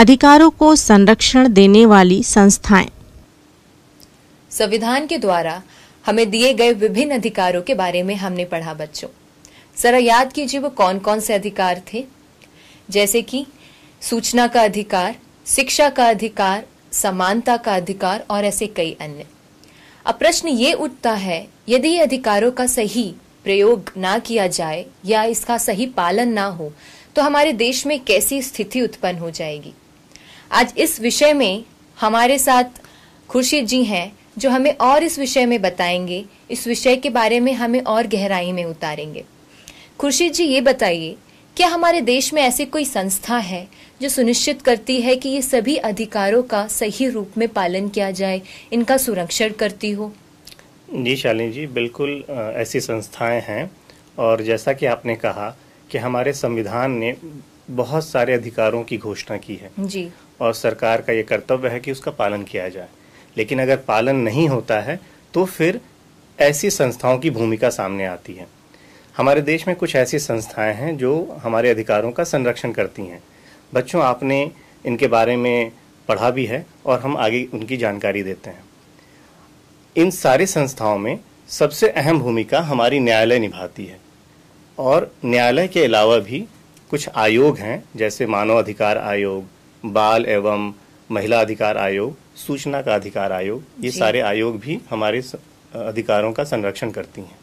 अधिकारों को संरक्षण देने वाली संस्थाएं संविधान के द्वारा हमें दिए गए विभिन्न अधिकारों के बारे में हमने पढ़ा बच्चों जरा याद कीजिए वो कौन कौन से अधिकार थे जैसे कि सूचना का अधिकार शिक्षा का अधिकार समानता का अधिकार और ऐसे कई अन्य अब प्रश्न ये उठता है यदि अधिकारों का सही प्रयोग ना किया जाए या इसका सही पालन ना हो तो हमारे देश में कैसी स्थिति उत्पन्न हो जाएगी आज इस विषय में हमारे साथ खुर्शीद जी हैं जो हमें और इस विषय में बताएंगे इस विषय के बारे में हमें और गहराई में उतारेंगे खुर्शीद जी ये बताइए क्या हमारे देश में ऐसी कोई संस्था है जो सुनिश्चित करती है कि ये सभी अधिकारों का सही रूप में पालन किया जाए इनका सुरक्षण करती हो जी शालिनी जी बिल्कुल ऐसी संस्थाएं हैं और जैसा कि आपने कहा कि हमारे संविधान ने बहुत सारे अधिकारों की घोषणा की है जी और सरकार का ये कर्तव्य है कि उसका पालन किया जाए लेकिन अगर पालन नहीं होता है तो फिर ऐसी संस्थाओं की भूमिका सामने आती है हमारे देश में कुछ ऐसी संस्थाएं हैं जो हमारे अधिकारों का संरक्षण करती हैं बच्चों आपने इनके बारे में पढ़ा भी है और हम आगे उनकी जानकारी देते हैं इन सारी संस्थाओं में सबसे अहम भूमिका हमारी न्यायालय निभाती है और न्यायालय के अलावा भी कुछ आयोग हैं जैसे मानव अधिकार आयोग बाल एवं महिला अधिकार आयोग सूचना का अधिकार आयोग ये सारे आयोग भी हमारे अधिकारों का संरक्षण करती हैं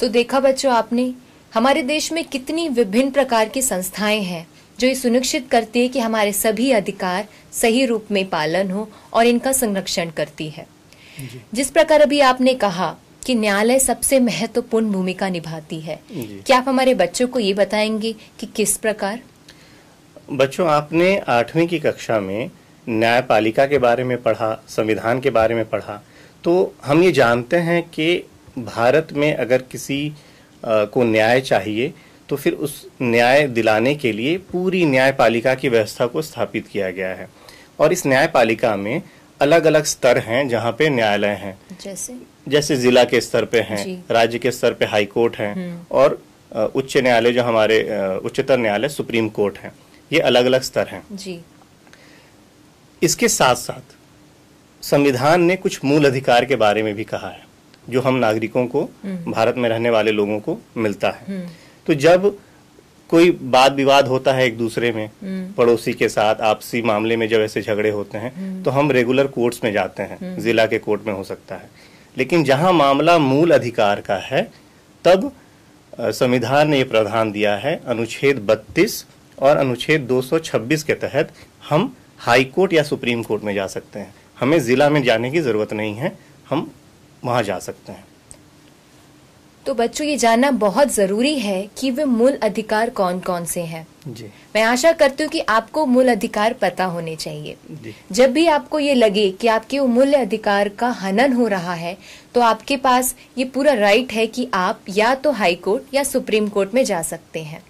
तो देखा बच्चों आपने हमारे देश में कितनी विभिन्न प्रकार की संस्थाएं हैं जो ये सुनिश्चित करती है कि हमारे सभी अधिकार सही रूप में पालन हो और इनका संरक्षण करती है जिस प्रकार अभी आपने कहा कि न्यायालय सबसे महत्वपूर्ण भूमिका निभाती है क्या आप हमारे बच्चों को ये बताएंगे कि किस प्रकार बच्चों आपने आठवीं की कक्षा में न्यायपालिका के बारे में पढ़ा संविधान के बारे में पढ़ा तो हम ये जानते हैं कि भारत में अगर किसी आ, को न्याय चाहिए तो फिर उस न्याय दिलाने के लिए पूरी न्यायपालिका की व्यवस्था को स्थापित किया गया है और इस न्यायपालिका में अलग अलग स्तर हैं जहाँ पे न्यायालय हैं जैसे जैसे जिला के स्तर पे हैं राज्य के स्तर पे हाई कोर्ट हैं हम्म। और उच्च न्यायालय जो हमारे उच्चतर न्यायालय सुप्रीम कोर्ट हैं ये अलग अलग स्तर हैं जी इसके साथ साथ संविधान ने कुछ मूल अधिकार के बारे में भी कहा है जो हम नागरिकों को हम्म। भारत में रहने वाले लोगों को मिलता है हम्म। तो जब कोई वाद विवाद होता है एक दूसरे में हम्म। पड़ोसी के साथ आपसी मामले में जब ऐसे झगड़े होते हैं हम्म। तो हम रेगुलर कोर्ट्स में जाते हैं हम्म। जिला के कोर्ट में हो सकता है लेकिन जहां मामला मूल अधिकार का है तब संविधान ने ये प्रावधान दिया है अनुच्छेद 32 और अनुच्छेद 226 के तहत हम हाई कोर्ट या सुप्रीम कोर्ट में जा सकते हैं हमें जिला में जाने की जरूरत नहीं है हम वहां जा सकते हैं तो बच्चों ये जानना बहुत ज़रूरी है कि वे मूल अधिकार कौन कौन से हैं जी मैं आशा करती हूँ कि आपको मूल अधिकार पता होने चाहिए जब भी आपको ये लगे कि आपके मूल अधिकार का हनन हो रहा है तो आपके पास ये पूरा राइट है कि आप या तो हाई कोर्ट या सुप्रीम कोर्ट में जा सकते हैं